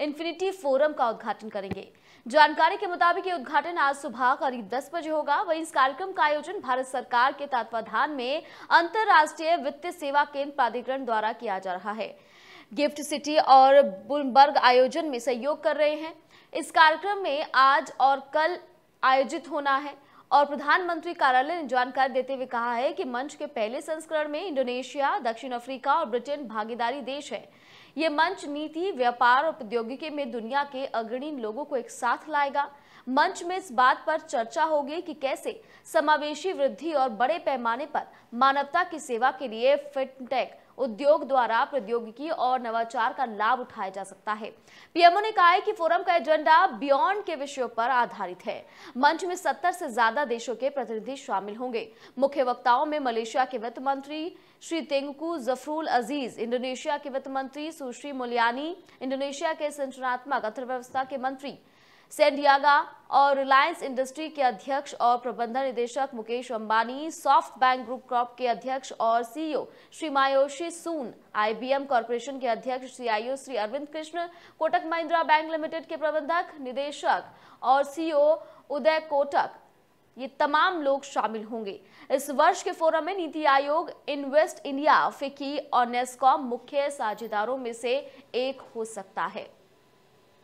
infinity forum का उद्घाटन करेंगे जानकारी के मुताबिक ये उद्घाटन आज सुबह करीब 10 बजे होगा वहीं इस कार्यक्रम का आयोजन भारत सरकार के तत्वाधान में अंतर्राष्ट्रीय वित्तीय सेवा केंद्र प्राधिकरण द्वारा किया जा रहा है गिफ्ट सिटी और बुलबर्ग आयोजन में सहयोग कर रहे हैं इस कार्यक्रम में आज और कल आयोजित होना है और प्रधानमंत्री कार्यालय ने जानकारी देते हुए कहा है कि मंच के पहले संस्करण में इंडोनेशिया दक्षिण अफ्रीका और ब्रिटेन भागीदारी देश है ये मंच नीति व्यापार और प्रौद्योगिकी में दुनिया के अग्रणी लोगों को एक साथ लाएगा मंच में इस बात पर चर्चा होगी कि कैसे समावेशी वृद्धि और बड़े पैमाने पर मानवता की सेवा के लिए फिनटेक उद्योग द्वारा प्रौद्योगिकी और नवाचार का लाभ उठाया जा सकता है पीएमओ ने कहा है कि फोरम का एजेंडा बियॉन्ड के विषयों पर आधारित है मंच में सत्तर से ज्यादा देशों के प्रतिनिधि शामिल होंगे मुख्य वक्ताओं में मलेशिया के वित्त मंत्री श्री तेंगकू जफरूल अजीज इंडोनेशिया के वित्त मंत्री सुश्री तो मुलियानी इंडोनेशिया के संरचनात्मक अर्थव्यवस्था के मंत्री सेंडियागा और रिलायंस इंडस्ट्री के अध्यक्ष और प्रबंधन निदेशक Mukesh Ambani SoftBank group Corp के अध्यक्ष और CEO Shri Masayoshi Son IBM corporation के अध्यक्ष CIO Shri Arvind Krishna Kotak Mahindra bank limited के प्रबंधक निदेशक और सीईओ उदय कोटक ये तमाम लोग शामिल होंगे इस वर्ष के फोरम में नीति आयोग इन्वेस्ट इंडिया फिकी और नेस्कॉम मुख्य साझेदारों में से एक हो सकता है